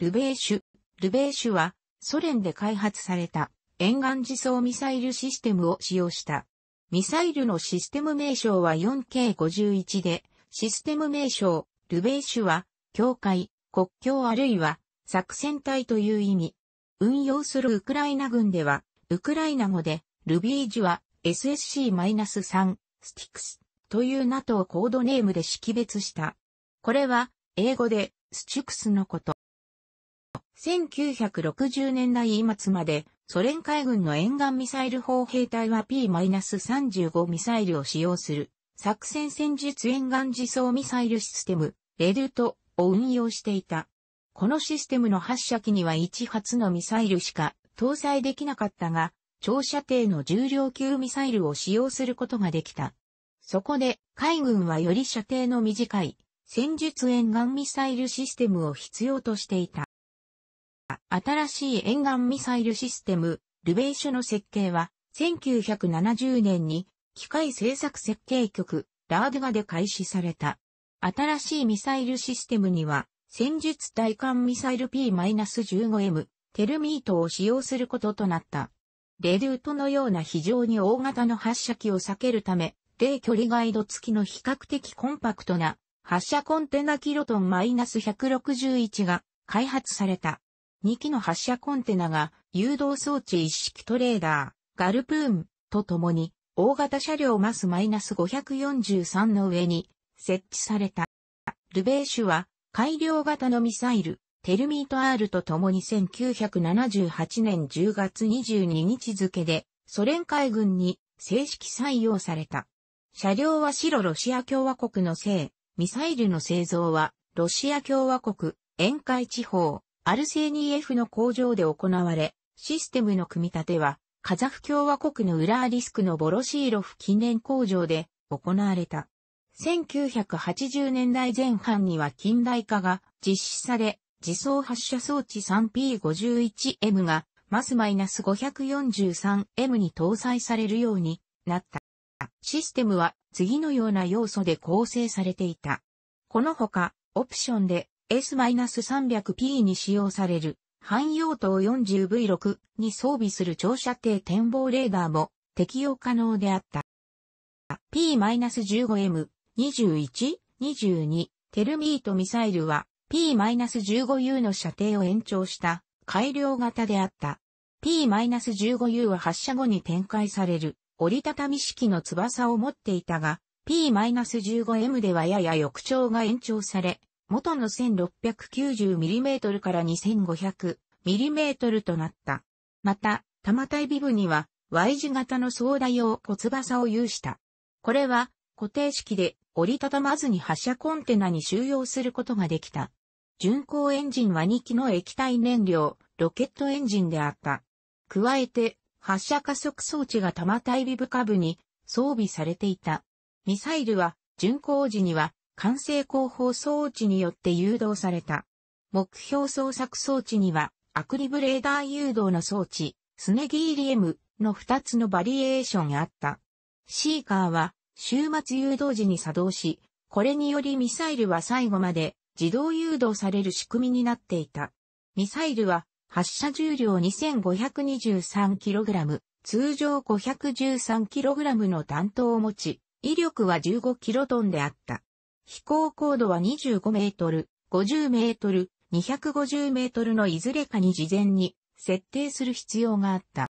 ルベーシュ。ルベーシュは、ソ連で開発された、沿岸自走ミサイルシステムを使用した。ミサイルのシステム名称は 4K51 で、システム名称、ルベーシュは、境界、国境あるいは、作戦隊という意味。運用するウクライナ軍では、ウクライナ語で、ルビージュは SSC-3、スティクスという NATO コードネームで識別した。これは、英語で、スチュクスのこと。1960年代末まで、ソ連海軍の沿岸ミサイル砲兵隊は P-35 ミサイルを使用する、作戦戦術沿岸自走ミサイルシステム、レルトを運用していた。このシステムの発射機には1発のミサイルしか搭載できなかったが、長射程の重量級ミサイルを使用することができた。そこで、海軍はより射程の短い、戦術沿岸ミサイルシステムを必要としていた。新しい沿岸ミサイルシステム、ルベイシュの設計は、1970年に、機械製作設計局、ラーデガで開始された。新しいミサイルシステムには、戦術対艦ミサイル P-15M、テルミートを使用することとなった。レデュートのような非常に大型の発射機を避けるため、低距離ガイド付きの比較的コンパクトな発射コンテナキロトン -161 が開発された。2機の発射コンテナが誘導装置一式トレーダー、ガルプーンと共に大型車両マスマイナス543の上に設置された。ルベーシュは改良型のミサイル、テルミート R と共に1978年10月22日付でソ連海軍に正式採用された。車両は白ロシア共和国の製、ミサイルの製造はロシア共和国、沿海地方、アルセーニ F の工場で行われ、システムの組み立ては、カザフ共和国のウラーリスクのボロシーロフ近年工場で行われた。1980年代前半には近代化が実施され、自走発射装置 3P51M がマス -543M に搭載されるようになった。システムは次のような要素で構成されていた。このほか、オプションで S-300P に使用される、汎用等 40V6 に装備する長射程展望レーダーも適用可能であった。P-15M、21、22、テルミートミサイルは P-15U の射程を延長した改良型であった。P-15U は発射後に展開される折りたたみ式の翼を持っていたが、P-15M ではやや翼長が延長され、元の 1690mm から 2500mm となった。また、玉体ビブには Y 字型の総打用骨翼を有した。これは固定式で折りたたまずに発射コンテナに収容することができた。巡航エンジンは2機の液体燃料、ロケットエンジンであった。加えて、発射加速装置が玉体ビブ下部に装備されていた。ミサイルは巡航時には管制後方装置によって誘導された。目標捜索装置には、アクリブレーダー誘導の装置、スネギーリエムの2つのバリエーションがあった。シーカーは、終末誘導時に作動し、これによりミサイルは最後まで自動誘導される仕組みになっていた。ミサイルは発射重量 2523kg、通常 513kg の弾頭を持ち、威力は 15kg トンであった。飛行高度は25メートル、50メートル、250メートルのいずれかに事前に設定する必要があった。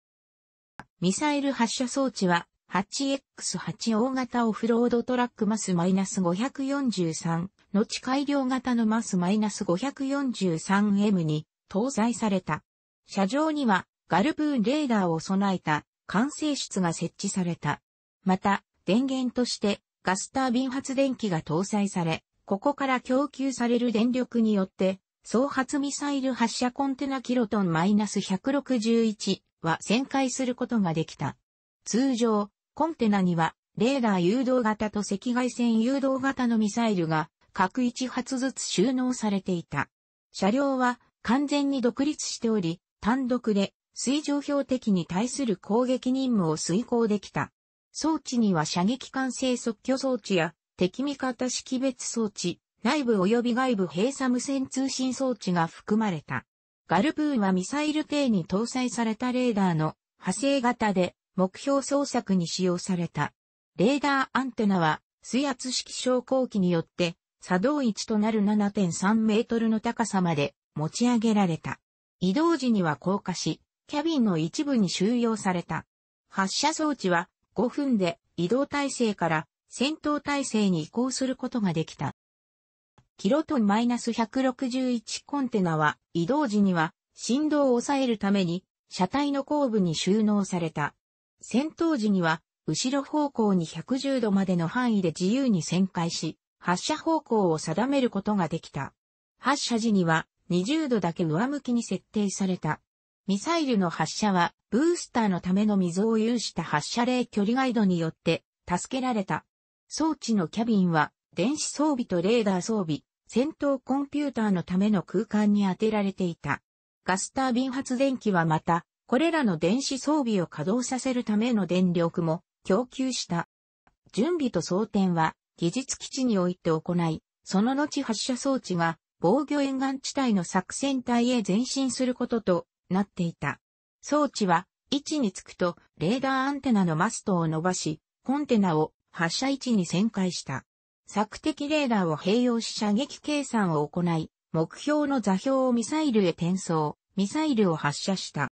ミサイル発射装置は 8X8 大型オフロードトラックマスマイナス -543 の地改良型のマス -543M に搭載された。車上にはガルブーンレーダーを備えた管制室が設置された。また、電源としてガスタービン発電機が搭載され、ここから供給される電力によって、総発ミサイル発射コンテナキロトン -161 は旋回することができた。通常、コンテナには、レーダー誘導型と赤外線誘導型のミサイルが各1発ずつ収納されていた。車両は完全に独立しており、単独で水上標的に対する攻撃任務を遂行できた。装置には射撃管制即挙装置や敵味方識別装置、内部及び外部閉鎖無線通信装置が含まれた。ガルプーンはミサイル艇に搭載されたレーダーの派生型で目標捜索に使用された。レーダーアンテナは水圧式昇降機によって作動位置となる7.3メートルの高さまで持ち上げられた。移動時には降下し、キャビンの一部に収容された。発射装置は5分で移動体制から戦闘体制に移行することができた。キロトン -161 コンテナは移動時には振動を抑えるために車体の後部に収納された。戦闘時には後ろ方向に110度までの範囲で自由に旋回し、発射方向を定めることができた。発射時には20度だけ上向きに設定された。ミサイルの発射は、ブースターのための溝を有した発射例距離ガイドによって、助けられた。装置のキャビンは、電子装備とレーダー装備、戦闘コンピューターのための空間に当てられていた。ガスタービン発電機はまた、これらの電子装備を稼働させるための電力も供給した。準備と装填は技術基地において行い、その後発射装置が防御沿岸地帯の作戦隊へ前進することとなっていた。装置は、位置につくと、レーダーアンテナのマストを伸ばし、コンテナを発射位置に旋回した。索敵レーダーを併用し射撃計算を行い、目標の座標をミサイルへ転送、ミサイルを発射した。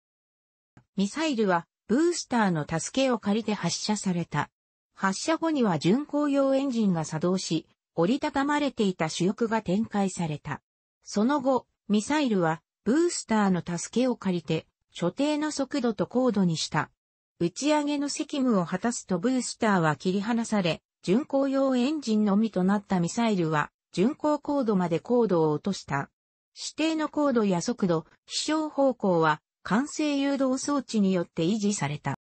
ミサイルは、ブースターの助けを借りて発射された。発射後には巡航用エンジンが作動し、折りたたまれていた主翼が展開された。その後、ミサイルはブースターの助けを借りて、所定の速度と高度にした。打ち上げの責務を果たすとブースターは切り離され、巡航用エンジンのみとなったミサイルは、巡航高度まで高度を落とした。指定の高度や速度、飛翔方向は、完成誘導装置によって維持された。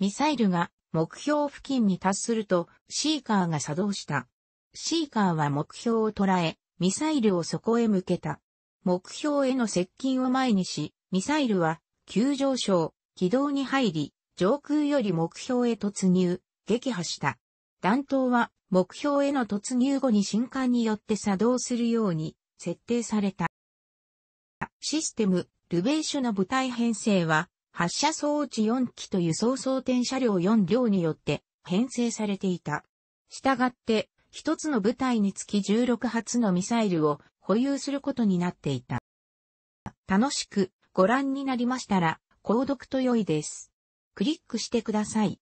ミサイルが目標付近に達すると、シーカーが作動した。シーカーは目標を捉え、ミサイルをそこへ向けた。目標への接近を前にし、ミサイルは急上昇、軌道に入り、上空より目標へ突入、撃破した。弾頭は目標への突入後に新間によって作動するように設定された。システム、ルベーシュの部隊編成は発射装置4機と輸送装填車両4両によって編成されていた。したがって、一つの部隊につき16発のミサイルを保有することになっていた。楽しくご覧になりましたら、購読と良いです。クリックしてください。